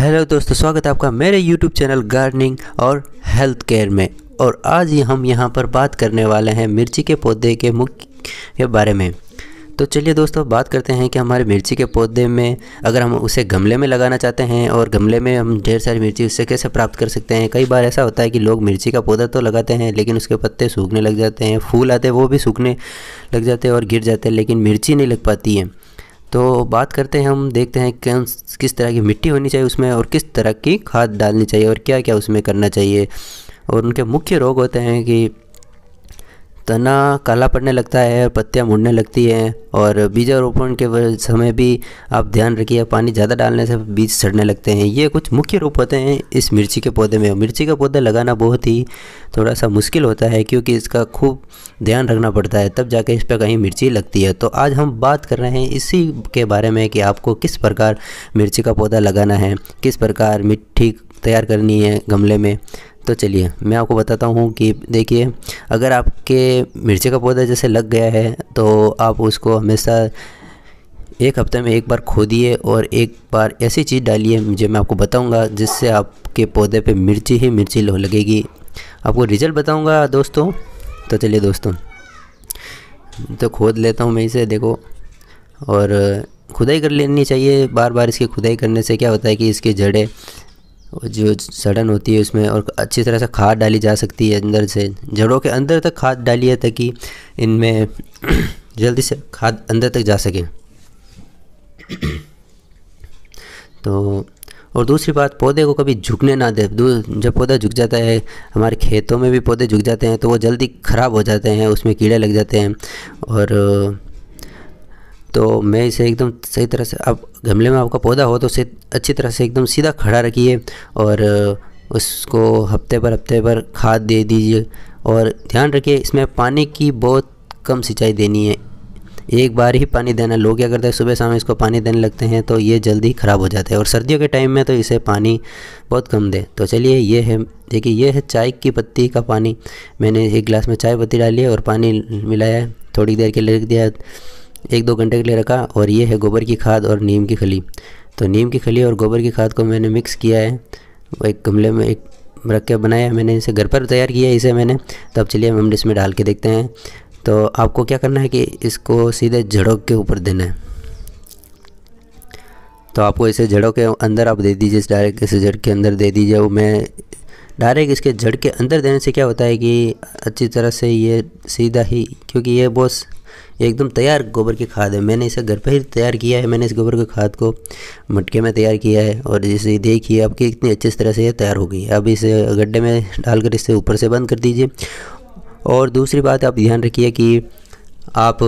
hello दोस्तों स्वागत है आपका मेरे यूट्यूब चैनल गार्डनिंग और हेल्थ केयर में और आज ही हम यहाँ पर बात करने वाले हैं मिर्ची के पौधे के मुख्य के बारे में तो चलिए दोस्तों बात करते हैं कि हमारे मिर्ची के पौधे में अगर हम उसे गमले में लगाना चाहते हैं और गमले में हम ढेर सारी मिर्ची उससे कैसे प्राप्त कर सकते हैं कई बार ऐसा होता है कि लोग मिर्ची का पौधा तो लगाते हैं लेकिन उसके पत्ते सूखने लग जाते हैं फूल आते हैं वो भी सूखने लग जाते हैं और गिर जाते हैं लेकिन मिर्ची नहीं लग पाती है तो बात करते हैं हम देखते हैं किस तरह की मिट्टी होनी चाहिए उसमें और किस तरह की खाद डालनी चाहिए और क्या क्या उसमें करना चाहिए और उनके मुख्य रोग होते हैं कि तना काला पड़ने लगता है और पत्तियाँ मुड़ने लगती हैं और बीजारोपण के समय भी आप ध्यान रखिए पानी ज़्यादा डालने से बीज सड़ने लगते हैं ये कुछ मुख्य रूप होते हैं इस मिर्ची के पौधे में मिर्ची का पौधा लगाना बहुत ही थोड़ा सा मुश्किल होता है क्योंकि इसका खूब ध्यान रखना पड़ता है तब जाके इस पर कहीं मिर्ची लगती है तो आज हम बात कर रहे हैं इसी के बारे में कि आपको किस प्रकार मिर्ची का पौधा लगाना है किस प्रकार मिट्टी तैयार करनी है गमले में तो चलिए मैं आपको बताता हूँ कि देखिए अगर आपके मिर्ची का पौधा जैसे लग गया है तो आप उसको हमेशा एक हफ्ते में एक बार खोदिए और एक बार ऐसी चीज़ डालिए जो मैं आपको बताऊँगा जिससे आपके पौधे पर मिर्ची ही मिर्ची लो लगेगी आपको रिजल्ट बताऊँगा दोस्तों तो चलिए दोस्तों तो खोद लेता हूँ मैं इसे देखो और खुदाई कर लेनी चाहिए बार बार इसकी खुदाई करने से क्या होता है कि इसकी जड़ें जो सड़न होती है उसमें और अच्छी तरह से खाद डाली जा सकती है अंदर से जड़ों के अंदर तक खाद डाली है ताकि इनमें जल्दी से खाद अंदर तक जा सके तो और दूसरी बात पौधे को कभी झुकने ना दे जब पौधा झुक जाता है हमारे खेतों में भी पौधे झुक जाते हैं तो वो जल्दी ख़राब हो जाते हैं उसमें कीड़े लग जाते हैं और तो मैं इसे एकदम सही तरह से आप गमले में आपका पौधा हो तो उसे अच्छी तरह से एकदम सीधा खड़ा रखिए और उसको हफ्ते पर हफ्ते पर खाद दे दीजिए और ध्यान रखिए इसमें पानी की बहुत कम सिंचाई देनी है एक बार ही पानी देना लोग क्या करते हैं तो सुबह शाम इसको पानी देने लगते हैं तो ये जल्दी ख़राब हो जाता है और सर्दियों के टाइम में तो इसे पानी बहुत कम दे तो चलिए ये है देखिए ये है चाय की पत्ती का पानी मैंने एक गिलास में चाय पत्ती डाली है और पानी मिलाया है थोड़ी देर के लिए रख दिया एक दो घंटे के लिए रखा और ये है गोबर की खाद और नीम की खली तो नीम की खली और गोबर की खाद को मैंने मिक्स किया है एक गमले में एक रख के बनाया मैंने इसे घर पर तैयार किया इसे मैंने तो अब चलिए हम इसमें डाल के देखते हैं तो आपको क्या करना है कि इसको सीधे जड़ों के ऊपर देना है तो आपको इसे जड़ों के अंदर आप दे दीजिए डायरेक्ट इसे जड़ के अंदर दे दीजिए वो मैं डायरेक्ट इसके जड़ के अंदर देने से क्या होता है कि अच्छी तरह से ये सीधा ही क्योंकि ये बहुत एकदम तैयार गोबर की खाद है मैंने इसे घर पर ही तैयार किया है मैंने इस गोबर की खाद को मटके में तैयार किया है और इसे देखिए आपकी इतनी अच्छी तरह से ये तैयार हो गई अब इसे गड्ढे में डालकर इसे ऊपर से बंद कर दीजिए और दूसरी बात आप ध्यान रखिए कि आप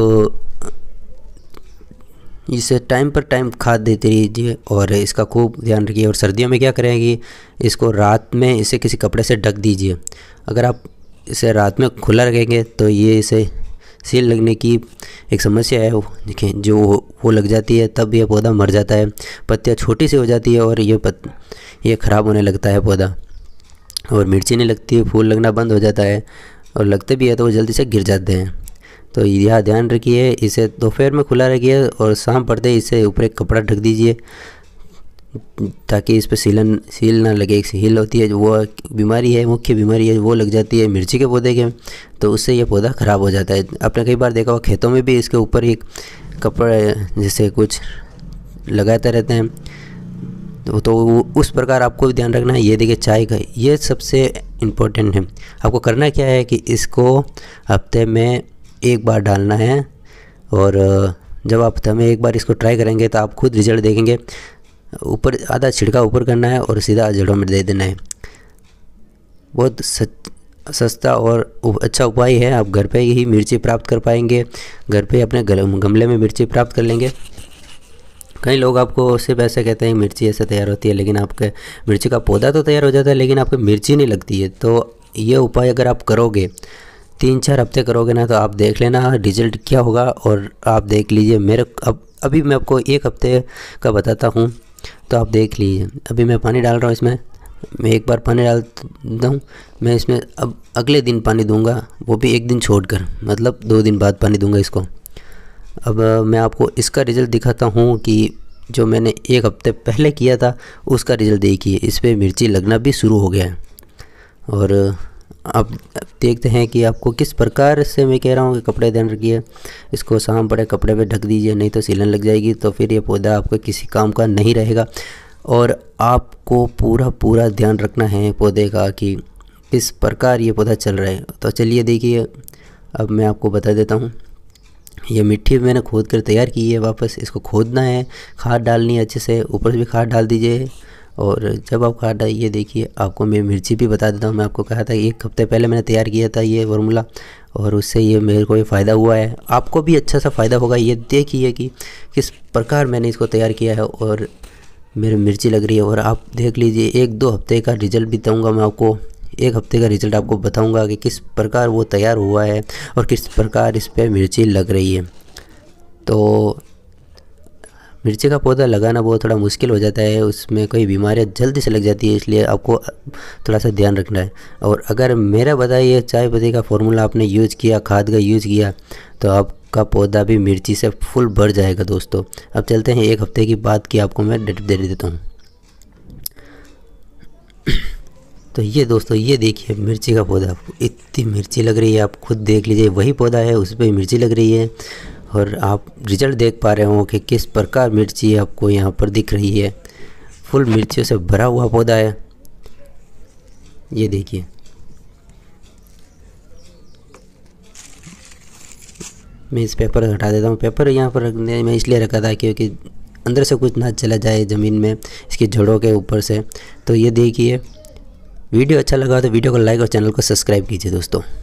इसे टाइम पर टाइम खाद देते रहिए और इसका खूब ध्यान रखिए और सर्दियों में क्या करेंगे इसको रात में इसे किसी कपड़े से ढक दीजिए अगर आप इसे रात में खुला रखेंगे तो ये इसे सील लगने की एक समस्या है देखें जो वो लग जाती है तब यह पौधा मर जाता है पत्तियाँ छोटी सी हो जाती है और ये पत ये ख़राब होने लगता है पौधा और मिर्ची नहीं लगती है फूल लगना बंद हो जाता है और लगते भी है तो वो जल्दी से गिर जाते हैं तो यह ध्यान रखिए इसे दोपहर में खुला रखिए और शाम पड़ते ही इसे ऊपर एक कपड़ा ढक दीजिए ताकि इस पर सीलन सील ना लगे एक सील होती है जो वो बीमारी है मुख्य बीमारी है वो लग जाती है मिर्ची के पौधे के तो उससे ये पौधा ख़राब हो जाता है आपने कई बार देखा हो खेतों में भी इसके ऊपर एक कपड़े जैसे कुछ लगाते रहते हैं तो, तो उस प्रकार आपको भी ध्यान रखना है ये देखिए चाय का ये सबसे इम्पोर्टेंट है आपको करना क्या है कि इसको हफ्ते में एक बार डालना है और जब आप हफ्ते में एक बार इसको ट्राई करेंगे तो आप खुद रिजल्ट देखेंगे ऊपर आधा छिड़का ऊपर करना है और सीधा जड़ों में दे देना है बहुत सस्ता और अच्छा उपाय है आप घर पे ही मिर्ची प्राप्त कर पाएंगे घर पे अपने गमले में मिर्ची प्राप्त कर लेंगे कई लोग आपको सिर्फ ऐसे कहते हैं मिर्ची ऐसे तैयार होती है लेकिन आपके मिर्ची का पौधा तो तैयार हो जाता है लेकिन आपको मिर्ची नहीं लगती है तो ये उपाय अगर आप करोगे तीन चार हफ्ते करोगे ना तो आप देख लेना रिजल्ट क्या होगा और आप देख लीजिए मेरे अब अभी मैं आपको एक हफ्ते का बताता हूँ तो आप देख लीजिए अभी मैं पानी डाल रहा हूँ इसमें मैं एक बार पानी डाल दूँ मैं इसमें अब अगले दिन पानी दूंगा वो भी एक दिन छोड़कर मतलब दो दिन बाद पानी दूंगा इसको अब मैं आपको इसका रिज़ल्ट दिखाता हूँ कि जो मैंने एक हफ्ते पहले किया था उसका रिज़ल्ट देखिए इस पर मिर्ची लगना भी शुरू हो गया है और आप देखते हैं कि आपको किस प्रकार से मैं कह रहा हूँ कि कपड़े ध्यान रखिए इसको शाम पड़े कपड़े पे ढक दीजिए नहीं तो सीलन लग जाएगी तो फिर ये पौधा आपका किसी काम का नहीं रहेगा और आपको पूरा पूरा ध्यान रखना है पौधे का कि किस प्रकार ये पौधा चल रहा है तो चलिए देखिए अब मैं आपको बता देता हूँ ये मिट्टी मैंने खोद कर तैयार की है वापस इसको खोदना है खाद डालनी है अच्छे से ऊपर से भी खाद डाल दीजिए और जब कहा आटा ये देखिए आपको मैं मिर्ची भी बता देता हूँ मैं आपको कहा था एक हफ्ते पहले मैंने तैयार किया था ये फार्मूला और उससे ये मेरे को ये फ़ायदा हुआ है आपको भी अच्छा सा फ़ायदा होगा ये देखिए कि किस प्रकार मैंने इसको तैयार किया है और मेरी मिर्ची लग रही है और आप देख लीजिए एक दो हफ्ते का रिज़ल्ट भी दूँगा मैं आपको एक हफ्ते का रिज़ल्ट आपको बताऊंगा कि किस प्रकार वो तैयार हुआ है और किस प्रकार इस पर मिर्ची लग रही है तो मिर्ची का पौधा लगाना बहुत थोड़ा मुश्किल हो जाता है उसमें कोई बीमारियाँ जल्दी से लग जाती है इसलिए आपको थोड़ा सा ध्यान रखना है और अगर मेरा बताइए चाय पत्ती का फॉर्मूला आपने यूज़ किया खाद का यूज़ किया तो आपका पौधा भी मिर्ची से फुल भर जाएगा दोस्तों अब चलते हैं एक हफ्ते की बात की आपको मैं डेट दे देता हूँ तो ये दोस्तों ये देखिए मिर्ची का पौधा इतनी मिर्ची लग रही है आप खुद देख लीजिए वही पौधा है उस पर मिर्ची लग रही है और आप रिज़ल्ट देख पा रहे हो कि किस प्रकार मिर्ची आपको यहाँ पर दिख रही है फुल मिर्चियों से भरा हुआ पौधा है ये देखिए मैं इस पेपर हटा देता हूँ पेपर यहाँ पर रखने में इसलिए रखा था क्योंकि अंदर से कुछ ना चला जाए ज़मीन में इसकी जड़ों के ऊपर से तो ये देखिए वीडियो अच्छा लगा तो वीडियो को लाइक और चैनल को सब्सक्राइब कीजिए दोस्तों